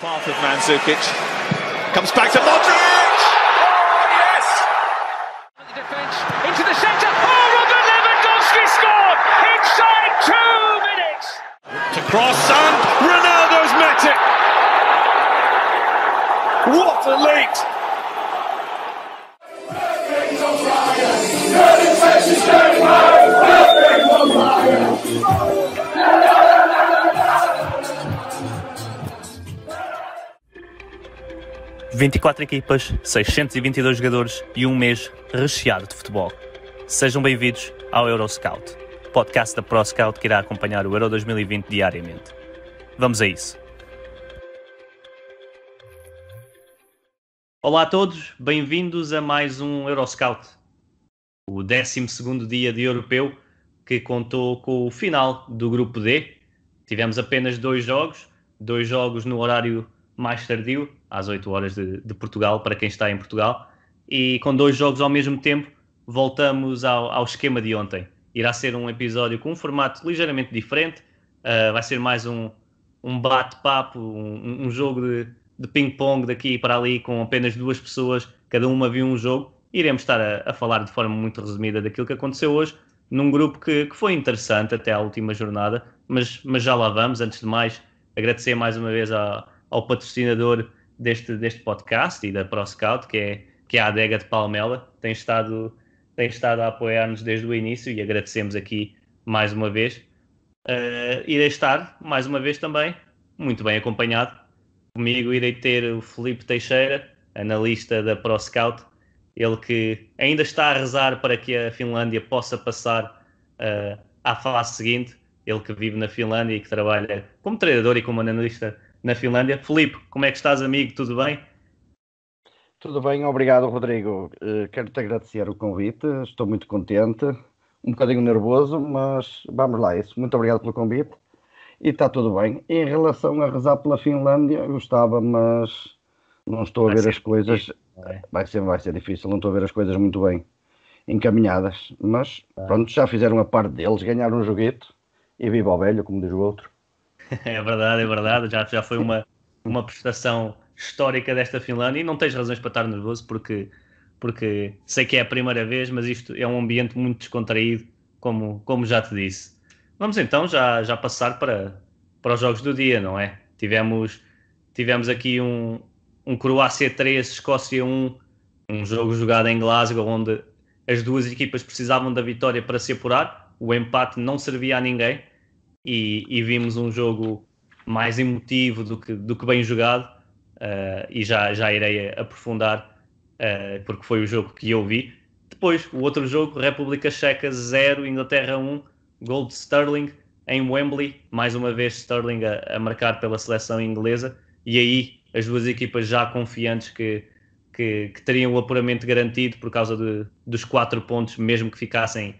Path of Mandzukic. Comes back to Modric! Oh, yes! The defense into the centre. Oh, Robert Lewandowski scored! Inside two minutes! To cross and Ronaldo's met it! What a late! Everything's on fire! Everything's on fire! 24 equipas, 622 jogadores e um mês recheado de futebol. Sejam bem-vindos ao Euroscout, podcast da ProScout que irá acompanhar o Euro 2020 diariamente. Vamos a isso. Olá a todos, bem-vindos a mais um Euroscout, o 12 dia de europeu que contou com o final do grupo D. Tivemos apenas dois jogos, dois jogos no horário mais tardio, às 8 horas de, de, Portugal, para quem está em Portugal. E com dois jogos ao mesmo tempo, voltamos ao, ao esquema de ontem. Irá ser um episódio com um formato ligeiramente diferente, uh, vai ser mais um, um bate-papo, um, um, jogo de, de ping-pong daqui para ali, com apenas duas pessoas, cada uma viu um jogo. Iremos estar a, a falar de forma muito resumida daquilo que aconteceu hoje, num grupo que, que foi interessante até à última jornada, mas, mas já lá vamos. Antes de mais, agradecer mais uma vez a ao patrocinador deste, deste podcast e da ProScout, que é, que é a adega de Palmela, tem estado, tem estado a apoiar-nos desde o início e agradecemos aqui mais uma vez. Uh, irei estar, mais uma vez também, muito bem acompanhado. Comigo irei ter o Felipe Teixeira, analista da ProScout, ele que ainda está a rezar para que a Finlândia possa passar uh, à fase seguinte, ele que vive na Finlândia e que trabalha como treinador e como analista na Finlândia. Felipe, como é que estás, amigo? Tudo bem? Tudo bem, obrigado, Rodrigo. Eh, quero-te agradecer o convite, estou muito contente, um bocadinho nervoso, mas vamos lá, isso. Muito obrigado pelo convite e está tudo bem. Em relação a rezar pela Finlândia, eu gostava, mas não estou vai a ver as coisas. É? Vai ser, vai ser difícil, não estou a ver as coisas muito bem encaminhadas. Mas ah. pronto, já fizeram a parte deles, ganharam um joguete e viva o velho, como diz o outro. É verdade, é verdade. Já, já foi uma, uma prestação histórica desta Finlândia e não tens razões para estar nervoso porque, porque sei que é a primeira vez, mas isto é um ambiente muito descontraído, como, como já te disse. Vamos então já, já passar para, para os jogos do dia, não é? Tivemos, tivemos aqui um, um Croácia 3, Escócia 1, um jogo jogado em Glasgow, onde as duas equipas precisavam da vitória para se apurar. O empate não servia a ninguém, e, e vimos um jogo mais emotivo do que, do que bem jogado uh, e já, já irei aprofundar uh, porque foi o jogo que eu vi. Depois, o outro jogo, República Checa 0, Inglaterra 1, Gold Sterling em Wembley, mais uma vez Sterling a, a marcar pela seleção inglesa e aí as duas equipas já confiantes que, que, que teriam o apuramento garantido por causa de, dos quatro pontos, mesmo que ficassem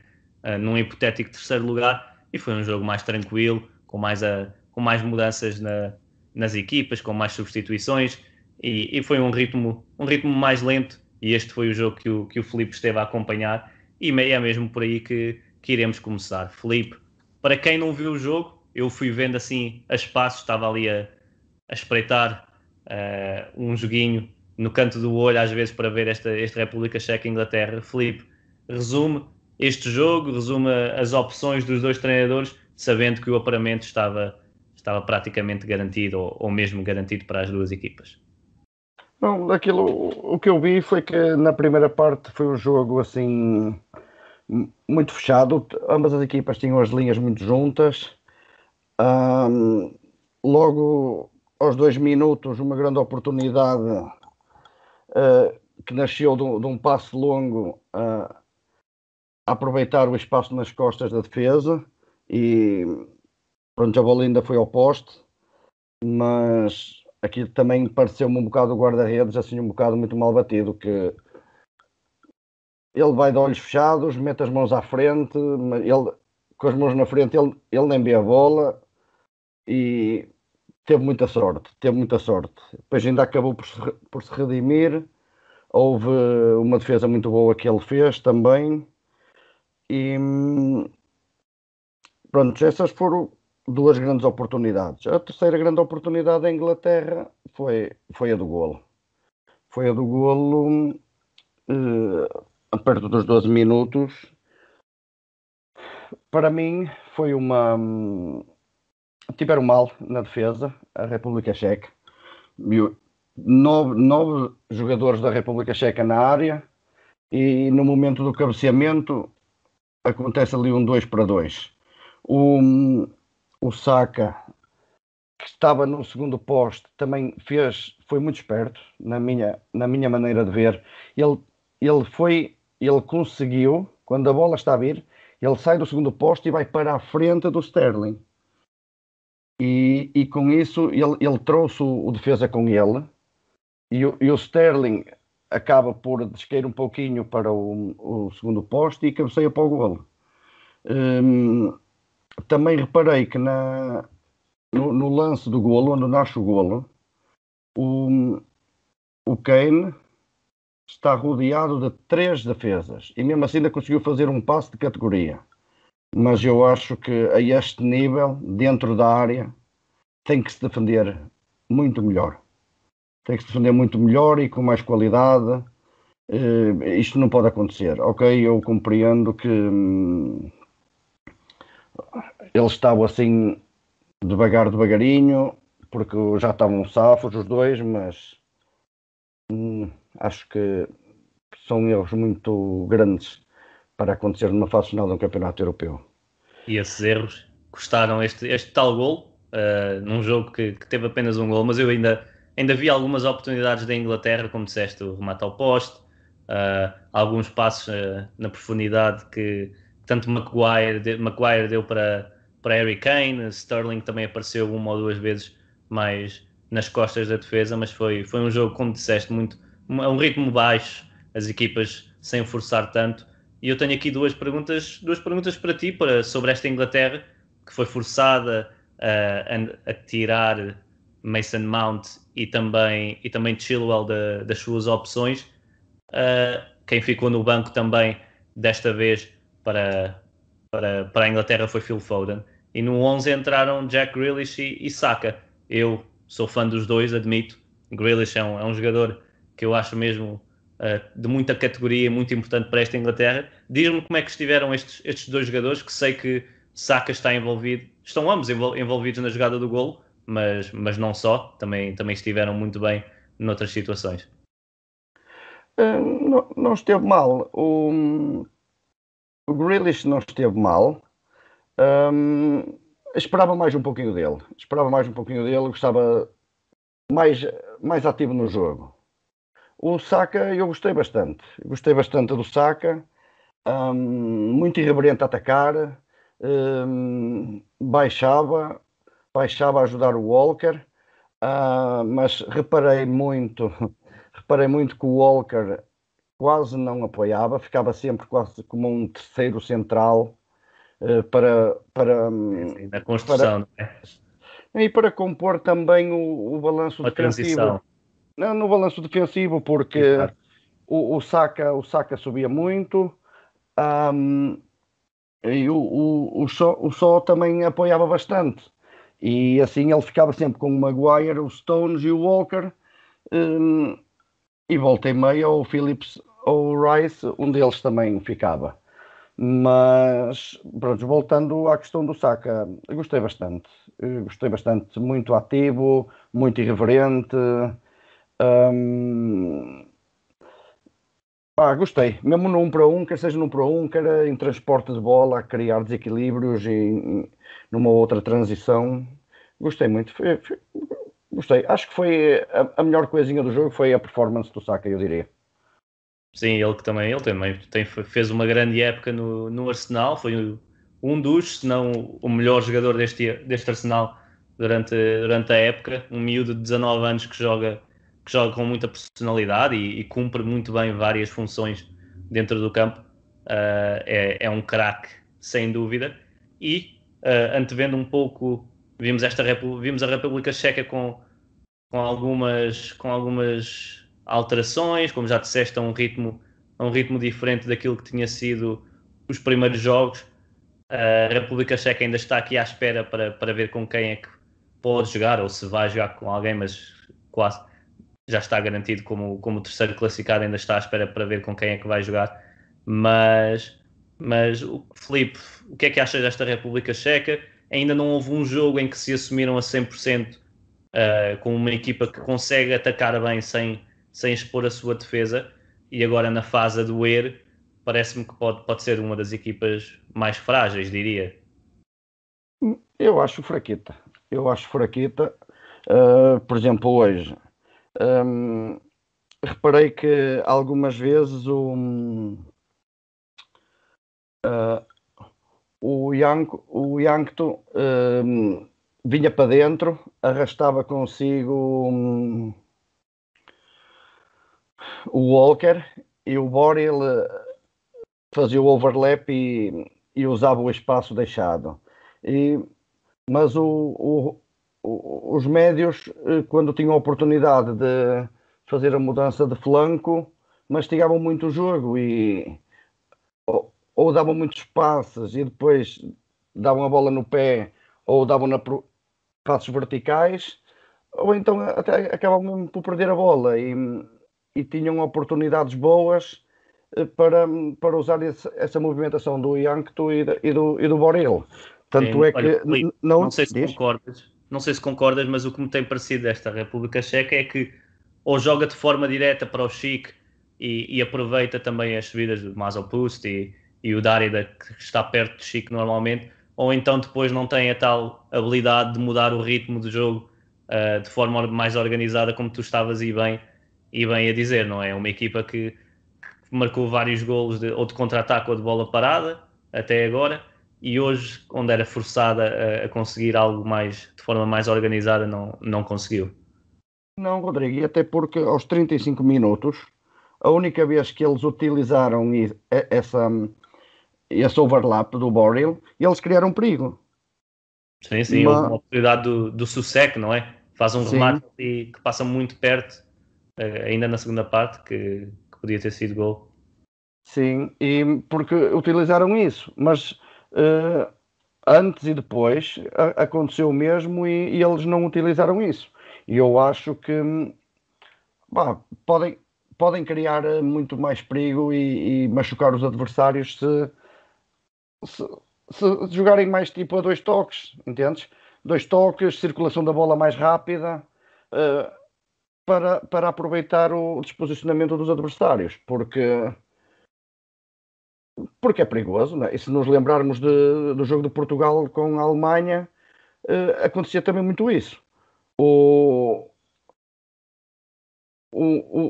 uh, num hipotético terceiro lugar e foi um jogo mais tranquilo, com mais, a, ah, com mais mudanças na, nas equipas, com mais substituições e, e, foi um ritmo, um ritmo mais lento e este foi o jogo que o, que o Felipe esteve a acompanhar e é mesmo por aí que, que iremos começar. Felipe, para quem não viu o jogo, eu fui vendo assim a espaços, estava ali a, a espreitar uh, um joguinho no canto do olho às vezes para ver esta, esta República Checa Inglaterra. Felipe, resume este jogo, resume as opções dos dois treinadores, sabendo que o aparamento estava, estava praticamente garantido, ou, ou mesmo garantido para as duas equipas. Não, aquilo, o que eu vi foi que na primeira parte foi um jogo assim muito fechado, ambas as equipas tinham as linhas muito juntas. Um, logo aos dois minutos, uma grande oportunidade uh, que nasceu de um, de um passo longo ah, aproveitar o espaço nas costas da defesa e pronto, a bola ainda foi ao poste, mas aqui também pareceu-me um bocado o guarda-redes, assim um bocado muito mal batido, que ele vai de olhos fechados, mete as mãos à frente, ele, com as mãos na frente ele, ele nem vê a bola e teve muita sorte, teve muita sorte. Depois ainda acabou por se, por se redimir, houve uma defesa muito boa que ele fez também, e pronto, essas foram duas grandes oportunidades. A terceira grande oportunidade da Inglaterra foi, foi a do golo. Foi a do golo eh, a perto dos 12 minutos. Para mim foi uma. Tiveram mal na defesa a República Checa. Nove, nove jogadores da República Checa na área e no momento do cabeceamento acontece ali um 2 para 2. O, o Saka, que estava no segundo poste, também fez, foi muito esperto, na minha, na minha maneira de ver. Ele, ele foi, ele conseguiu, quando a bola está a vir, ele sai do segundo poste e vai para a frente do Sterling. E, e com isso ele, ele trouxe o, o defesa com ele. E o, e o Sterling acaba por descair um pouquinho para o, o segundo posto e cabeceia para o golo. Hum, também reparei que na, no, no, lance do golo, onde nasce o golo, o, o Kane está rodeado de três defesas e mesmo assim ainda conseguiu fazer um passo de categoria. Mas eu acho que a este nível, dentro da área, tem que se defender muito melhor tem que se defender muito melhor e com mais qualidade. Uh, isto não pode acontecer. Ok, eu compreendo que hum, eles estavam assim devagar, devagarinho, porque já estavam safos os dois, mas hum, acho que são erros muito grandes para acontecer numa fase final de um campeonato europeu. E esses erros custaram este, este tal gol, uh, num jogo que, que teve apenas um gol, mas eu ainda ainda havia algumas oportunidades da Inglaterra, como disseste, o remate ao poste, uh, alguns passos uh, na profundidade que tanto Maguire, Maguire deu para, para Harry Kane, Sterling também apareceu uma ou duas vezes mais nas costas da defesa, mas foi, foi um jogo, como disseste, muito a é um ritmo baixo, as equipas sem forçar tanto. E eu tenho aqui duas perguntas, duas perguntas para ti para, sobre esta Inglaterra que foi forçada ah, a, a tirar Mason Mount e também, e também Chilwell da, das suas opções. Uh, quem ficou no banco também, desta vez para, para, para a Inglaterra, foi Phil Foden. E no 11 entraram Jack Grealish e, e Saka. Eu sou fã dos dois, admito. Grealish é um, é um jogador que eu acho mesmo uh, de muita categoria e muito importante para esta Inglaterra. Diz-me como é que estiveram estes, estes dois jogadores, que sei que Saka está envolvido, estão ambos envol envolvidos na jogada do golo, mas, mas não só, também, também estiveram muito bem noutras situações. Uh, não, não, esteve mal. O, o Grealish não esteve mal. Um, ehm, esperava mais um pouquinho dele. Esperava mais um pouquinho dele. Gostava mais, mais ativo no jogo. O Saka eu gostei bastante. Gostei bastante do Saka. Um, ehm, muito irreverente a atacar. Um, ehm, baixava baixava ajudar o Walker, uh, mas reparei muito, reparei muito que o Walker quase não apoiava, ficava sempre quase como um terceiro central uh, para, para é Sim, na construção, para, é? E para compor também o, o balanço A defensivo. Transição. Não, no balanço defensivo, porque Exato. o, o, Saka, o Saka subia muito. Um, ah, e o, o, o, Só, o Só também apoiava bastante. E assim ele ficava sempre com o Maguire, o Stones e o Walker. Um, e volta e meia, ou o Phillips ou o Rice, um deles também ficava. Mas, pronto, voltando à questão do Saka, gostei bastante. Gostei bastante, muito ativo, muito irreverente. Um, ah, gostei. Mesmo num para um, quer seja num para um, quer em transporte de bola, a criar desequilíbrios e numa outra transição. Gostei muito. Foi, foi, gostei. Acho que foi a, a, melhor coisinha do jogo foi a performance do Saka, eu diria. Sim, ele que também, ele também tem, fez uma grande época no, no Arsenal, foi um dos, se não o melhor jogador deste, deste Arsenal durante, durante a época, um miúdo de 19 anos que joga, que joga com muita personalidade e, e cumpre muito bem várias funções dentro do campo. Uh, é, é, um craque, sem dúvida. E uh, antevendo um pouco, vimos, esta, vimos a República Checa com, com, algumas, com algumas alterações, como já disseste, a um ritmo, a um ritmo diferente daquilo que tinha sido os primeiros jogos. Uh, a República Checa ainda está aqui à espera para, para ver com quem é que pode jogar ou se vai jogar com alguém, mas quase já está garantido como, como terceiro classificado, ainda está à espera para ver com quem é que vai jogar. Mas mas, Filipe, o que é que achas desta República Checa? Ainda não houve um jogo em que se assumiram a 100% uh, eh, com uma equipa que consegue atacar bem sem, sem expor a sua defesa. E agora, na fase a doer, parece-me que pode, pode ser uma das equipas mais frágeis, diria. Eu acho fraquita. Eu acho fraquita. Uh, eh, por exemplo, hoje. Um, ehm, reparei que algumas vezes o. Um Uh, o Yang, o ehm, vinha para dentro, arrastava consigo um, o Walker e o Boril eh, fazia o overlap e, e usava o espaço deixado. E, mas o, o, os médios, eh, quando tinham a oportunidade de fazer a mudança de flanco, mastigavam muito o jogo e ou davam muitos passes e depois davam a bola no pé, ou davam na passos verticais, ou então até acabavam mesmo por perder a bola e, e tinham oportunidades boas eh, para, para usar esse, essa movimentação do Yankto e, e, do, e do Boril. Tanto Sim, é que. Felipe, não, não sei se diz? concordas, não sei se concordas, mas o que me tem parecido desta República Checa é que ou joga de forma direta para o Chic e, e aproveita também as subidas do Mazopust e, e o Dárida que está perto de Chico normalmente, ou então depois não tem a tal habilidade de mudar o ritmo do jogo uh, de forma mais organizada, como tu estavas e bem, e bem a dizer, não é? é? Uma equipa que, que marcou vários golos de, ou de contra-ataque ou de bola parada até agora, e hoje, onde era forçada a, a conseguir algo mais de forma mais organizada, não, não conseguiu. Não, Rodrigo, e até porque aos 35 minutos, a única vez que eles utilizaram essa, esse overlap do Borel e eles criaram perigo. Sim, sim, Mas... uma oportunidade do, do Sussec, não é? Faz um sim. remate que passa muito perto, eh, ainda na segunda parte, que, que podia ter sido gol. Sim, e porque utilizaram isso, mas uh, antes e depois a, aconteceu o mesmo e, e, eles não utilizaram isso. E eu acho que hum, bah, podem, podem criar eh, muito mais perigo e, e machucar os adversários se, se, se jogarem mais tipo a dois toques, entendes? Dois toques, circulação da bola mais rápida, uh, para, para aproveitar o disposicionamento dos adversários, porque, porque é perigoso. É? E se nos lembrarmos de, do jogo de Portugal com a Alemanha, uh, acontecia também muito isso. O, o,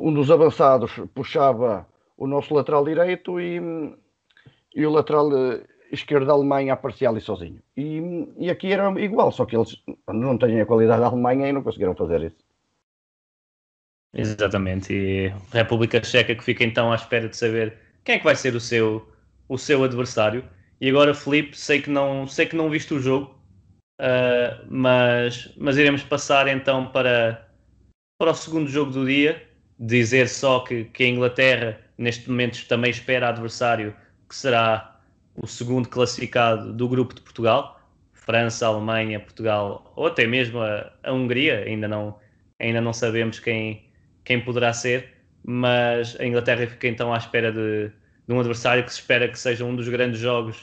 um dos avançados puxava o nosso lateral direito e, e o lateral esquerda alemã a parcial e sozinho. E, e aqui era igual, só que eles não têm a qualidade da Alemanha e não conseguiram fazer isso. Exatamente. E República Checa que fica então à espera de saber quem é que vai ser o seu, o seu adversário. E agora, Felipe, sei que não, sei que não viste o jogo, uh, mas, mas iremos passar então para, para o segundo jogo do dia. Dizer só que, que a Inglaterra, neste momento, também espera adversário que será o segundo classificado do grupo de Portugal, França, Alemanha, Portugal ou até mesmo a, a Hungria, ainda não, ainda não sabemos quem, quem poderá ser, mas a Inglaterra fica então à espera de, de um adversário que se espera que seja um dos grandes jogos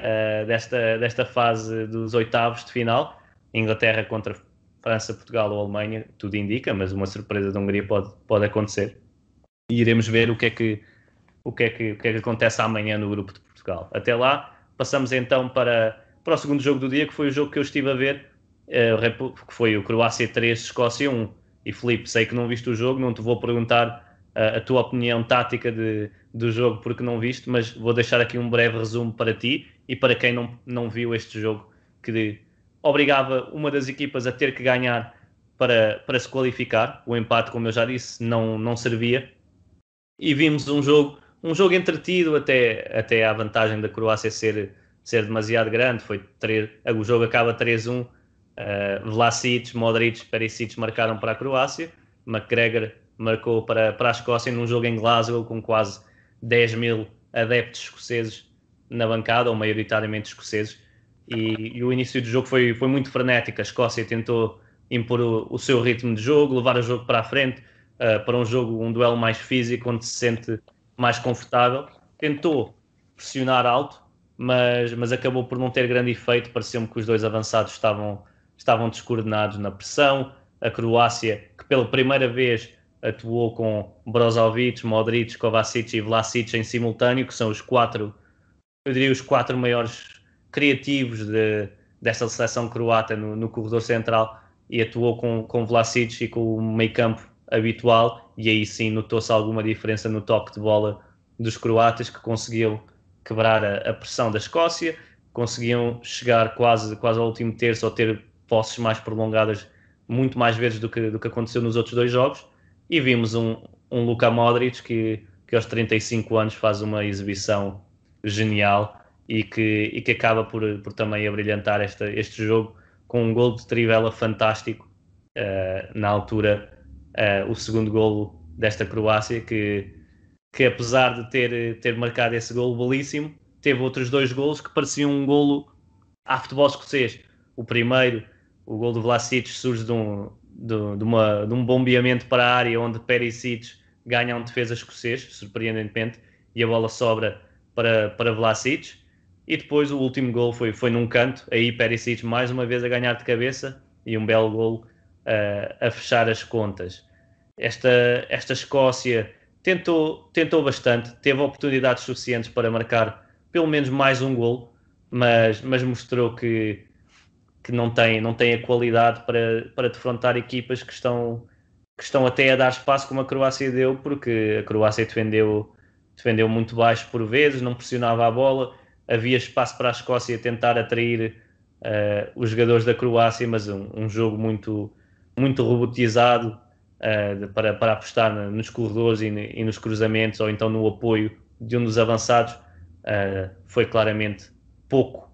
uh, desta, desta fase dos oitavos de final. Inglaterra contra França, Portugal ou Alemanha, tudo indica, mas uma surpresa da Hungria pode, pode acontecer. E iremos ver o que é que, o que, é que, o que, é que acontece amanhã no grupo de Portugal. Até lá, passamos então para, para o segundo jogo do dia, que foi o jogo que eu estive a ver, eh, que foi o Croácia 3, Escócia 1. E Felipe sei que não viste o jogo, não te vou perguntar a, eh, a tua opinião tática de, do jogo porque não viste, mas vou deixar aqui um breve resumo para ti e para quem não, não viu este jogo, que obrigava uma das equipas a ter que ganhar para, para se qualificar. O empate, como eu já disse, não, não servia. E vimos um jogo um jogo entretido, até, até a vantagem da Croácia ser, ser demasiado grande. Foi 3, o jogo acaba 3-1. Uh, eh, Vlasic, Modric, Perisic marcaram para a Croácia, McGregor marcou para, para a Escócia num jogo em Glasgow com quase 10 mil adeptos escoceses na bancada, ou maioritariamente escoceses. E, e, o início do jogo foi, foi muito frenético. A Escócia tentou impor o, o seu ritmo de jogo, levar o jogo para a frente, uh, para um jogo, um duelo mais físico, onde se sente mais confortável. Tentou pressionar alto, mas, mas acabou por não ter grande efeito. Pareceu-me que os dois avançados estavam, estavam descoordenados na pressão. A Croácia, que pela primeira vez atuou com Brozovic, Modric, Kovacic e Vlasic em simultâneo, que são os quatro, eu diria, os quatro maiores criativos de, desta seleção croata no, no corredor central e atuou com, com Vlasic e com o meio campo habitual, e aí sim notou-se alguma diferença no toque de bola dos croatas que conseguiu quebrar a, a pressão da Escócia, conseguiam chegar quase, quase ao último terço ou ter posses mais prolongadas muito mais vezes do que, do que aconteceu nos outros dois jogos, e vimos um, um Luka Modric que, que aos 35 anos faz uma exibição genial e que, e que acaba por, por também abrilhantar esta, este jogo com um gol de trivela fantástico uh, na altura uh, o segundo golo desta Croácia, que, que apesar de ter, ter marcado esse golo belíssimo, teve outros dois golos que pareciam um golo a futebol escocês. O primeiro, o golo do Vlasic, surge de um, de, de, uma, de um bombeamento para a área onde Perisic ganha um defesa escocês, surpreendentemente, e a bola sobra para, para Vlasic. E depois o último gol foi, foi num canto, aí Perisic mais uma vez a ganhar de cabeça e um belo gol uh, a fechar as contas esta, esta Escócia tentou, tentou bastante, teve oportunidades suficientes para marcar pelo menos mais um gol, mas, mas mostrou que, que não, tem, não tem a qualidade para, para defrontar equipas que estão, que estão até a dar espaço como a Croácia deu, porque a Croácia defendeu, defendeu muito baixo por vezes, não pressionava a bola, havia espaço para a Escócia tentar atrair uh, os jogadores da Croácia, mas um, um jogo muito, muito robotizado uh, para, para apostar nos corredores e, e, nos cruzamentos ou então no apoio de um dos avançados, uh, foi claramente pouco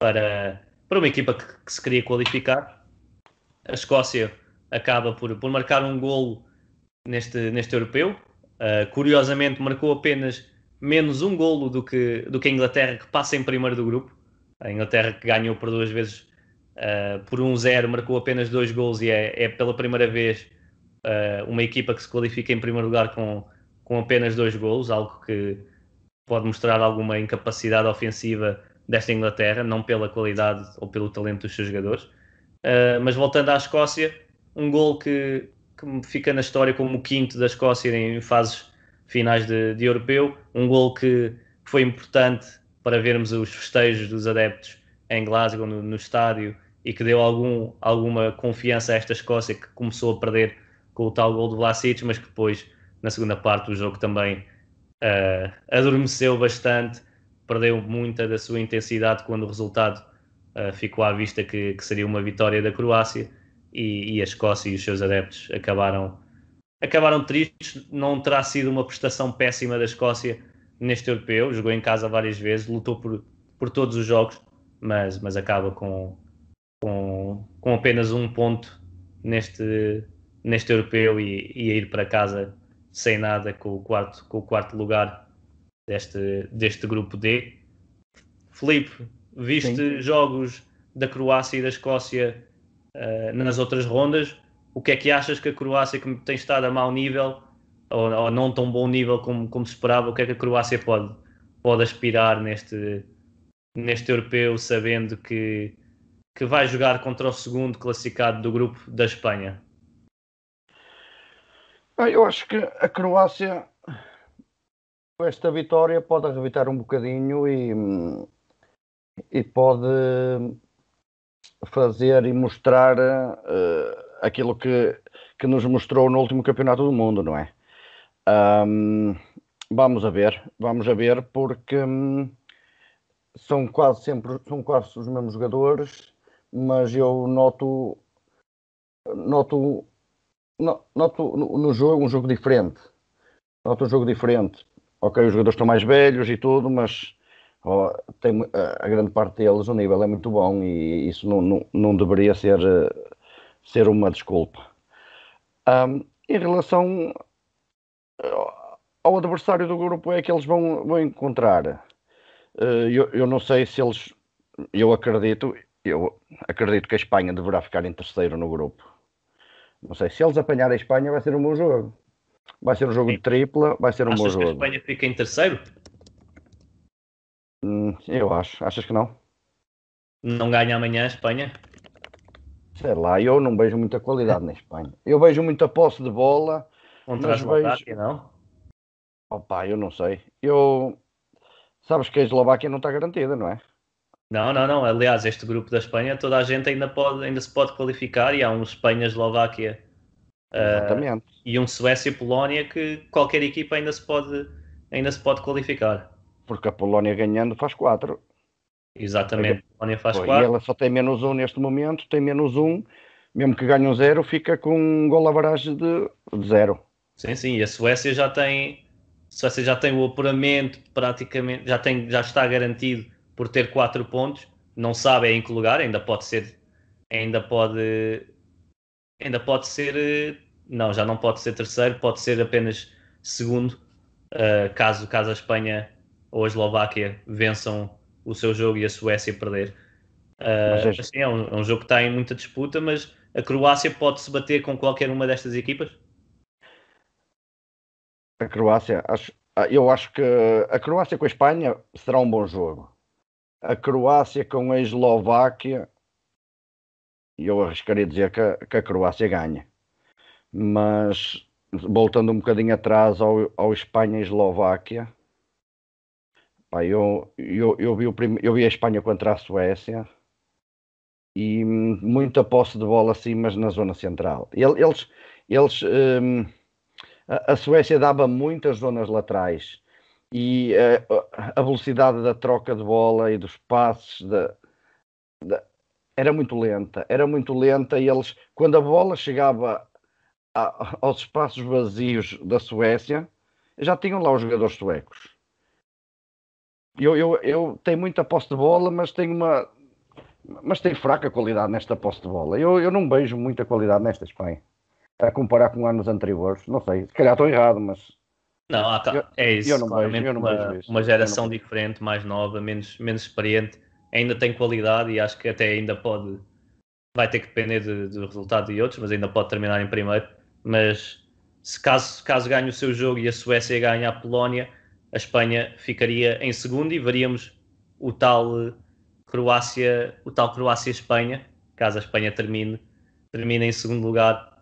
para, para uma equipa que, que, se queria qualificar. A Escócia acaba por, por marcar um golo neste, neste europeu. Uh, curiosamente, marcou apenas menos um golo do que, do que a Inglaterra, que passa em primeiro do grupo. A Inglaterra que ganhou por duas vezes uh, por 1-0, marcou apenas dois golos e é, é pela primeira vez uh, uma equipa que se qualifica em primeiro lugar com, com apenas dois golos, algo que pode mostrar alguma incapacidade ofensiva desta Inglaterra, não pela qualidade ou pelo talento dos seus jogadores. Uh, mas voltando à Escócia, um gol que, que fica na história como o quinto da Escócia em fases finais de, de europeu, um gol que foi importante para vermos os festejos dos adeptos em Glasgow, no, no estádio, e que deu algum, alguma confiança a esta Escócia que começou a perder com o tal gol do Vlasic, mas que depois, na segunda parte, o jogo também uh, adormeceu bastante, perdeu muita da sua intensidade quando o resultado uh, ficou à vista que, que, seria uma vitória da Croácia e, e, a Escócia e os seus adeptos acabaram, acabaram tristes. Não terá sido uma prestação péssima da Escócia neste europeu, jogou em casa várias vezes, lutou por, por todos os jogos, mas, mas acaba com, com, com apenas um ponto neste, neste europeu e, e a ir para casa sem nada com o quarto, com o quarto lugar deste, deste grupo D. Felipe, viste Sim. jogos da Croácia e da Escócia uh, nas outras rondas. O que é que achas que a Croácia, que tem estado a mau nível, ou, ou não tão bom nível como, como se esperava, o que é que a Croácia pode, pode aspirar neste, neste europeu, sabendo que, que vai jogar contra o segundo classificado do grupo da Espanha? Eu acho que a Croácia, com esta vitória, pode arrebitar um bocadinho e, e pode fazer e mostrar uh, aquilo que, que nos mostrou no último campeonato do mundo, não é? Um, vamos a ver, vamos a ver, porque um, são quase sempre são quase os mesmos jogadores, mas eu noto noto noto no, no, jogo um jogo diferente. Noto um jogo diferente. Ok, os jogadores estão mais velhos e tudo, mas oh, tem, a, grande parte deles o nível é muito bom e isso não, não, não deveria ser, eh, ser uma desculpa. Um, em relação eh, ao adversário do grupo é que eles vão, vão encontrar. Uh, eu, eu não sei se eles. Eu acredito, eu acredito que a Espanha deverá ficar em terceiro no grupo não sei, se eles apanharem a Espanha vai ser um bom jogo. Vai ser um jogo Sim. de tripla, vai ser um Achas bom jogo. Achas que a Espanha fica em terceiro? Hum, eu acho. Achas que não? Não ganha amanhã a Espanha? Sei lá, eu não vejo muita qualidade na Espanha. Eu vejo muita posse de bola. Contra vejo... Eslováquia, não? Opa, eu não sei. Eu... Sabes que a Eslováquia não está garantida, não é? Não, não, não. Aliás, este grupo da Espanha, toda a gente ainda, pode, ainda se pode qualificar e há um Espanha-Eslováquia uh, e um Suécia-Polónia que qualquer equipa ainda se pode, ainda se pode qualificar. Porque a Polónia ganhando faz quatro. Exatamente, a Polónia faz quatro. E ela só tem menos um neste momento, tem menos um, mesmo que ganhe um zero, fica com um gol de, de zero. Sim, sim, e a Suécia já tem, a Suécia já tem o apuramento praticamente, já, tem, já está garantido por ter quatro pontos, não sabe em que lugar, ainda pode ser, ainda pode, ainda pode ser, eh, não, já não pode ser terceiro, pode ser apenas segundo, uh, caso, caso a Espanha ou a Eslováquia vençam o seu jogo e a Suécia perder. Uh, mas, assim, é, um, é um jogo que está em muita disputa, mas a Croácia pode se bater com qualquer uma destas equipas? A Croácia, acho, ah, eu acho que a Croácia com a Espanha será um bom jogo a Croácia com a Eslováquia, e eu arriscaria dizer que a, que a, Croácia ganha. Mas voltando um bocadinho atrás ao, ao Espanha e Eslováquia, pá, eu, eu, eu, vi o prim... eu vi a Espanha contra a Suécia e muita posse de bola assim, mas na zona central. Eles, eles um, a Suécia dava muitas zonas laterais e a, eh, a velocidade da troca de bola e dos passes era muito lenta, era muito lenta e eles, quando a bola chegava a, aos espaços vazios da Suécia, já tinham lá os jogadores suecos. Eu, eu, eu tenho muita posse de bola, mas tenho uma mas tem fraca qualidade nesta posse de bola. Eu, eu não vejo muita qualidade nesta Espanha. A comparar com anos anteriores, não sei, se calhar estou errado, mas não, há, é isso. Eu não vejo, eu não uma, vejo uma geração diferente, mais nova, menos, menos experiente, ainda tem qualidade e acho que até ainda pode. Vai ter que depender de, do resultado de outros, mas ainda pode terminar em primeiro. Mas se caso, caso ganhe o seu jogo e a Suécia ganhe a Polónia, a Espanha ficaria em segundo e veríamos o tal eh, Croácia, o tal Croácia-Espanha, caso a Espanha termine, termine em segundo lugar.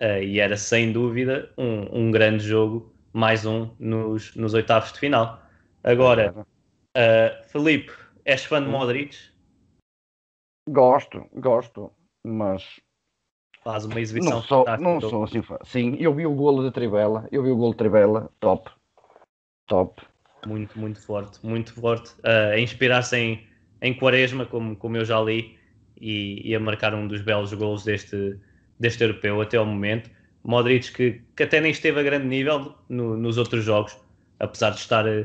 Uh, e era sem dúvida um, um grande jogo mais um nos, nos oitavos de final. Agora, uh, Felipe, és fã de Modric? Gosto, gosto, mas faz uma exibição. Não sou, não sou assim fã. Sim, eu vi o golo da Tribela, eu vi o golo de Tribela, top, top. Muito, muito forte, muito forte. Uh, a inspirar-se em, em Quaresma, como, como eu já li, e, e a marcar um dos belos golos deste, deste europeu até ao momento. Modric que, que até nem esteve a grande nível no, nos outros jogos, apesar de estar, eh,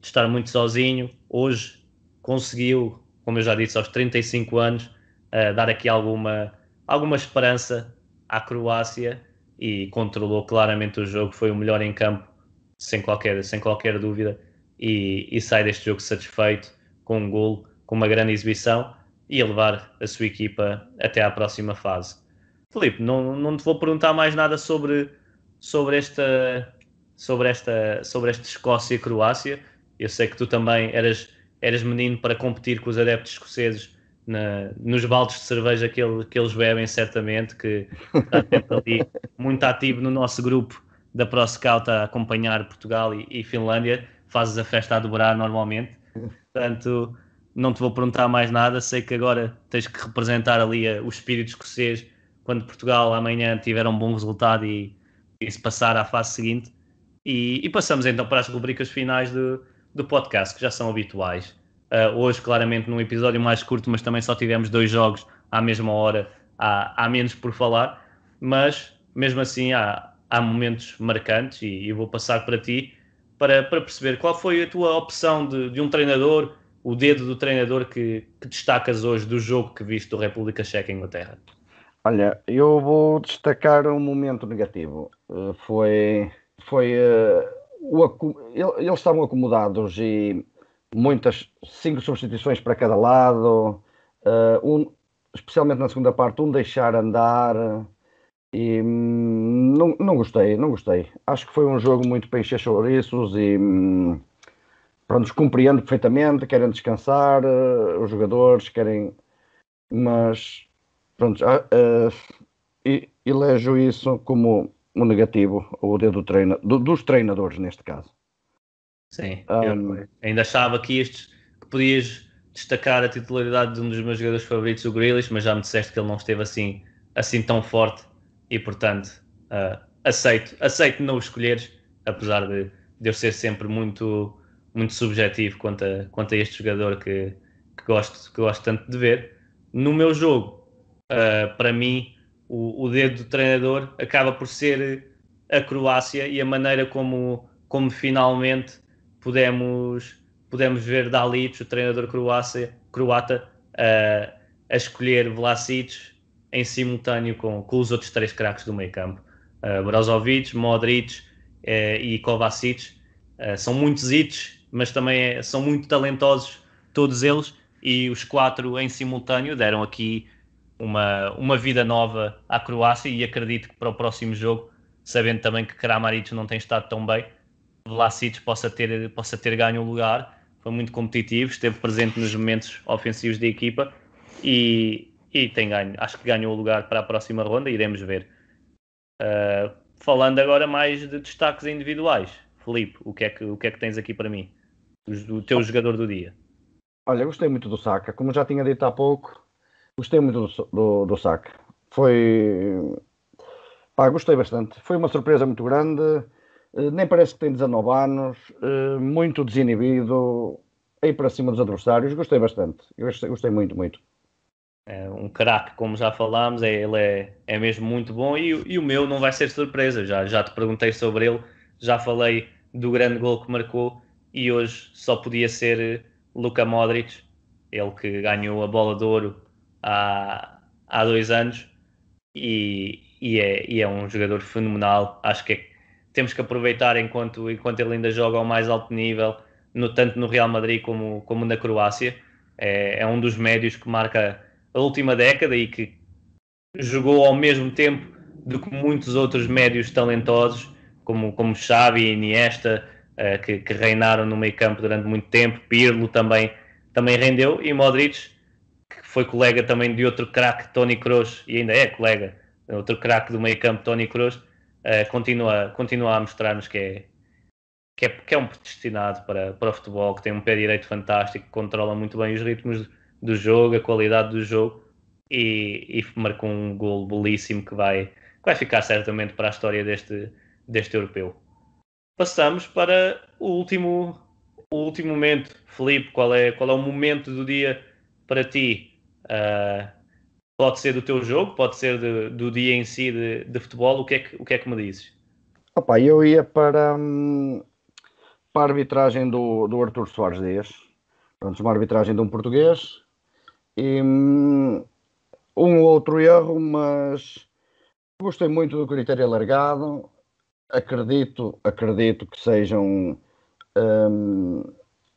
de estar muito sozinho, hoje conseguiu, como eu já disse, aos 35 anos, uh, dar aqui alguma, alguma esperança à Croácia e controlou claramente o jogo, foi o melhor em campo, sem qualquer, sem qualquer dúvida, e, e sai deste jogo satisfeito, com um golo, com uma grande exibição e a levar a sua equipa até à próxima fase. Filipe, não, não te vou perguntar mais nada sobre, sobre, esta, sobre, esta, sobre esta Escócia e Croácia. Eu sei que tu também eras, eras menino para competir com os adeptos escoceses na, nos baldes de cerveja que, ele, que eles bebem, certamente, que está sempre ali muito ativo no nosso grupo da ProScout a acompanhar Portugal e, e Finlândia. Fazes a festa a dobrar normalmente. Portanto, não te vou perguntar mais nada. Sei que agora tens que representar ali a, o espírito escocês quando Portugal amanhã tiver um bom resultado e, e se passar à fase seguinte. E, e, passamos então para as rubricas finais do, do podcast, que já são habituais. Uh, hoje, claramente, num episódio mais curto, mas também só tivemos dois jogos à mesma hora, há, há menos por falar, mas mesmo assim há, há momentos marcantes e, e vou passar para ti para, para perceber qual foi a tua opção de, de um treinador, o dedo do treinador que, que destacas hoje do jogo que viste do República Checa Inglaterra. Olha, eu vou destacar um momento negativo. Uh, foi. Foi. Uh, Eles estavam acomodados e muitas. cinco substituições para cada lado. Uh, um, especialmente na segunda parte, um deixar andar. E hum, não, não gostei, não gostei. Acho que foi um jogo muito para encher chouriços e. Hum, pronto, compreendo perfeitamente, querem descansar, os jogadores querem. Mas pronto, ah, ah, elejo isso como um negativo, o dedo treina, do, dos treinadores neste caso. Sim, ah, um, ainda achava que estes que podias destacar a titularidade de um dos meus jogadores favoritos, o Grealish, mas já me disseste que ele não esteve assim, assim tão forte e portanto uh, aceito, aceito não o escolheres, apesar de, de eu ser sempre muito, muito subjetivo quanto a, quanto a este jogador que, que, gosto, que gosto tanto de ver. No meu jogo, uh, para mim, o, o, dedo do treinador acaba por ser a Croácia e a maneira como, como finalmente pudemos, pudemos ver Dalic, o treinador croácia, croata, uh, a escolher Vlasic em simultâneo com, com os outros três craques do meio campo. Uh, Brozovic, Modric uh, e Kovacic. Uh, são muitos hits, mas também é, são muito talentosos todos eles e os quatro em simultâneo deram aqui uma, uma vida nova à Croácia e acredito que para o próximo jogo, sabendo também que Kramaric não tem estado tão bem, Vlasic possa ter, possa ter ganho o lugar. Foi muito competitivo, esteve presente nos momentos ofensivos da equipa e, e tem ganho. Acho que ganhou o lugar para a próxima ronda, iremos ver. Uh, falando agora mais de destaques individuais, Felipe, o que é que, o que, é que tens aqui para mim? O, o teu jogador do dia. Olha, gostei muito do Saka. Como já tinha dito há pouco, Gostei muito do, do, do saque. Foi. Pá, gostei bastante. Foi uma surpresa muito grande. Eh, nem parece que tem 19 anos. Eh, muito desinibido. Aí para cima dos adversários. Gostei bastante. Gostei, gostei muito, muito. É um craque, como já falámos. É, ele é, é mesmo muito bom. E, e o meu não vai ser surpresa. Já, já te perguntei sobre ele. Já falei do grande gol que marcou. E hoje só podia ser eh, Luka Modric. Ele que ganhou a bola de ouro há, há dois anos e, e, é, e é um jogador fenomenal. Acho que é, temos que aproveitar enquanto, enquanto ele ainda joga ao mais alto nível, no, tanto no Real Madrid como, como na Croácia. É, é um dos médios que marca a última década e que jogou ao mesmo tempo do que muitos outros médios talentosos, como, como Xavi e Iniesta, uh, que, que, reinaram no meio campo durante muito tempo, Pirlo também, também rendeu, e Modric foi colega também de outro craque, Tony Kroos, e ainda é colega, outro craque do meio campo, Tony Kroos, uh, continua, continua a mostrar-nos que é, que é, que é um predestinado para, para o futebol, que tem um pé direito fantástico, que controla muito bem os ritmos do jogo, a qualidade do jogo, e, e marcou um gol belíssimo que vai, que vai ficar certamente para a história deste, deste europeu. Passamos para o último, o último momento. Felipe, qual é, qual é o momento do dia para ti? Uh, pode ser do teu jogo, pode ser de, do dia em si de, de, futebol. O que, é que, o que é que me dizes? Opa, eu ia para, hum, para a arbitragem do, do Arthur Soares Dias. Pronto, uma arbitragem de um português. E, hum, um ou outro erro, mas gostei muito do critério alargado. Acredito, acredito que sejam hum,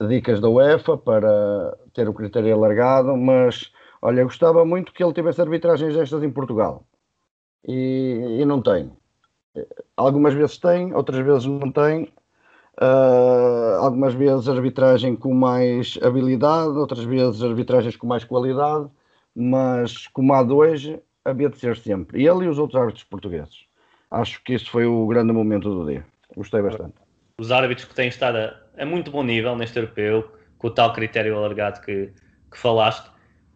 dicas da UEFA para ter o critério alargado, mas Olha, eu gostava muito que ele tivesse arbitragens destas em Portugal. E, e não tem. Algumas vezes tem, outras vezes não tem. Uh, algumas vezes arbitragem com mais habilidade, outras vezes arbitragens com mais qualidade, mas como há de hoje, havia de ser sempre. Ele e os outros árbitros portugueses. Acho que isso foi o grande momento do dia. Gostei bastante. Os árbitros que têm estado a, a muito bom nível neste europeu, com o tal critério alargado que, que falaste,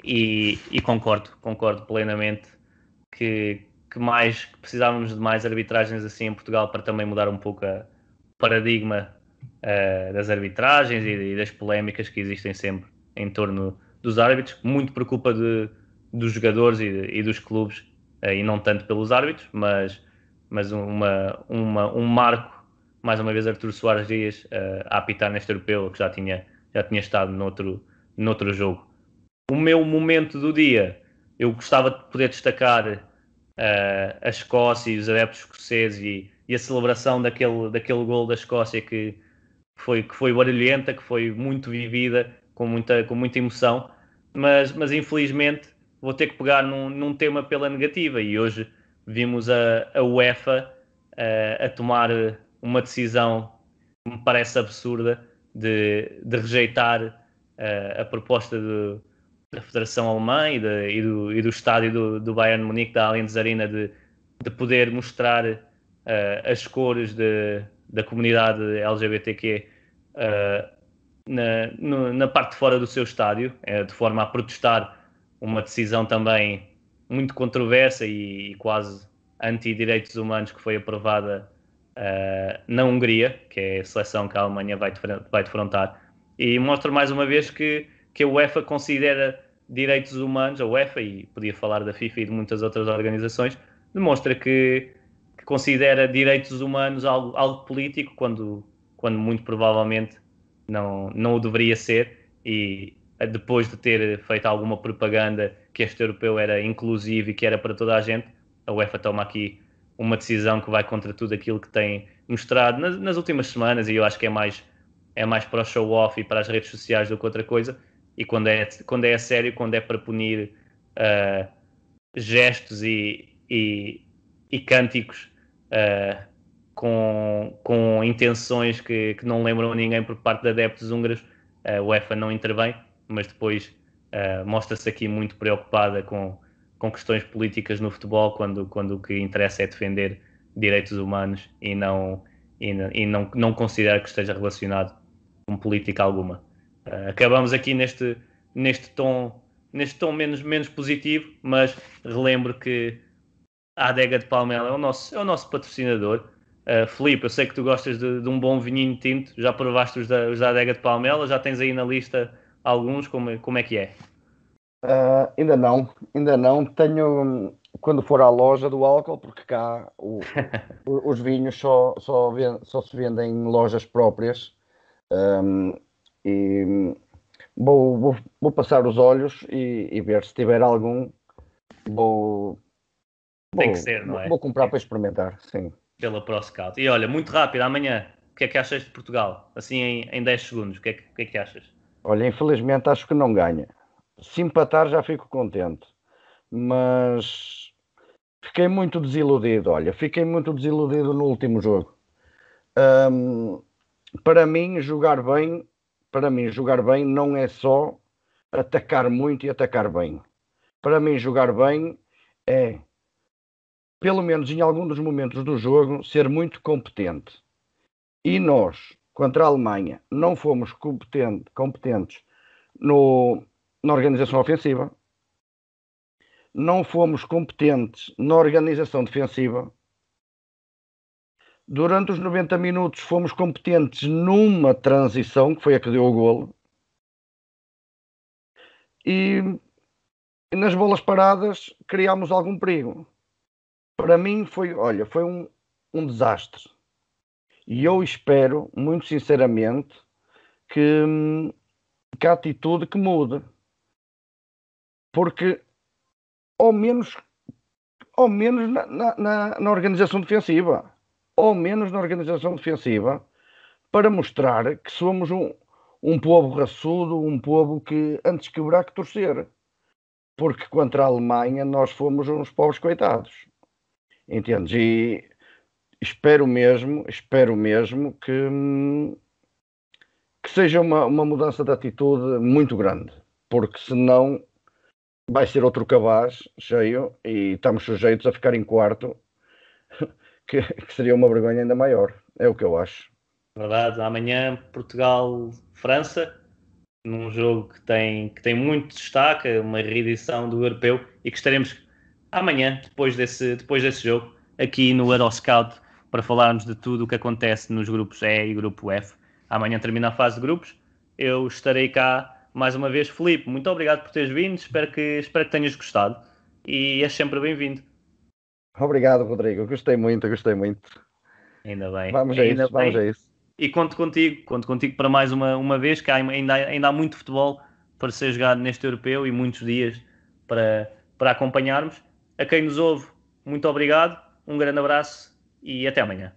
e, e concordo, concordo plenamente que, que mais que precisávamos de mais arbitragens assim em Portugal para também mudar um pouco o paradigma uh, das arbitragens e, e, das polémicas que existem sempre em torno dos árbitros, muito por culpa de, dos jogadores e, e dos clubes, uh, e não tanto pelos árbitros, mas, mas uma, uma, um marco, mais uma vez Arturo Soares Dias uh, a apitar neste europeu, que já tinha, já tinha estado noutro, noutro jogo o meu momento do dia, eu gostava de poder destacar uh, a Escócia e os adeptos escoceses e, e, a celebração daquele, daquele gol da Escócia que foi, que foi barulhenta, que foi muito vivida, com muita, com muita emoção, mas, mas infelizmente vou ter que pegar num, num tema pela negativa e hoje vimos a, a UEFA uh, a tomar uma decisão que me parece absurda de, de rejeitar uh, a proposta de da Federação Alemã e, de, e, do, e do estádio do, do Bayern Munique, da Allianz Arena, de, de poder mostrar uh, as cores de, da comunidade LGBTQ uh, eh, na, no, na parte de fora do seu estádio, uh, de forma a protestar uma decisão também muito controversa e, e quase anti-direitos humanos que foi aprovada na Hungria, que é a seleção que a Alemanha vai, vai defrontar. E mostra mais uma vez que que a UEFA considera direitos humanos, a UEFA, e podia falar da FIFA e de muitas outras organizações, demonstra que, que considera direitos humanos algo, algo político, quando, quando muito provavelmente não, não o deveria ser, e eh, depois de ter feito alguma propaganda que este europeu era inclusivo e que era para toda a gente, a UEFA toma aqui uma decisão que vai contra tudo aquilo que tem mostrado nas, nas últimas semanas, e eu acho que é mais, é mais para o show-off e para as redes sociais do que outra coisa, e quando é, quando é a sério, quando é para punir uh, gestos e, e, e cânticos uh, com, com intenções que, que não lembram ninguém por parte de adeptos húngaros, a UEFA não intervém, mas depois ah, mostra-se aqui muito preocupada com, com questões políticas no futebol, quando, quando o que interessa é defender direitos humanos e não, e, não, não considera que esteja relacionado com política alguma. Eh, acabamos aqui neste, neste tom neste tom menos, menos positivo, mas relembro que a adega de Palmela é o nosso, é o nosso patrocinador. Uh, eh, Filipe, eu sei que tu gostas de, de, um bom vinho tinto, já provaste os da, os da adega de Palmela, já tens aí na lista alguns, como, como é que é? Uh, ainda não, ainda não. Tenho, quando for à loja do álcool, porque cá o, os vinhos só, só, vend, só se vendem em lojas próprias. Um, ehm, e vou, vou, vou passar os olhos e, e, ver se tiver algum. Vou. Tem vou, que ser, não é? Vou comprar para experimentar, sim. Pela ProScout. E olha, muito rápido, amanhã, o que é que achas de Portugal? Assim em, em 10 segundos, o que, é que, o que é que achas? Olha, infelizmente acho que não ganha. Se empatar já fico contente. Mas fiquei muito desiludido, olha, fiquei muito desiludido no último jogo. Um, para mim, jogar bem para mim, jogar bem não é só atacar muito e atacar bem. Para mim, jogar bem é, pelo menos em algum dos momentos do jogo, ser muito competente. E nós, contra a Alemanha, não fomos competente, competentes no, na organização ofensiva, não fomos competentes na organização defensiva Durante os 90 minutos fomos competentes numa transição, que foi a que deu o golo. E nas bolas paradas criámos algum perigo. Para mim foi, olha, foi um, um desastre. E eu espero, muito sinceramente, que, que a atitude que mude. Porque ao menos, ao menos na, na, na organização defensiva ou menos na organização defensiva, para mostrar que somos um, um povo raçudo, um povo que antes quebrar que torcer. Porque contra a Alemanha nós fomos uns povos coitados. Entendes? E espero mesmo, espero mesmo que, que seja uma, uma mudança de atitude muito grande. Porque senão vai ser outro cabaz cheio e estamos sujeitos a ficar em quarto que, que seria uma vergonha ainda maior. É o que eu acho. Verdade, amanhã Portugal-França, num jogo que tem, que tem muito destaque, uma reedição do europeu, e que estaremos amanhã, depois desse, depois desse jogo, aqui no Euroscout, para falarmos de tudo o que acontece nos grupos E e grupo F. Amanhã termina a fase de grupos, eu estarei cá mais uma vez. Felipe, muito obrigado por teres vindo, espero que, espero que tenhas gostado e és sempre bem-vindo. Obrigado, Rodrigo. Gostei muito, gostei muito. Ainda bem. Vamos a ainda isso, bem. vamos a isso. E conto contigo, conto contigo para mais uma, uma vez, que ainda, ainda há muito futebol para ser jogado neste europeu e muitos dias para, para acompanharmos. A quem nos ouve, muito obrigado, um grande abraço e até amanhã.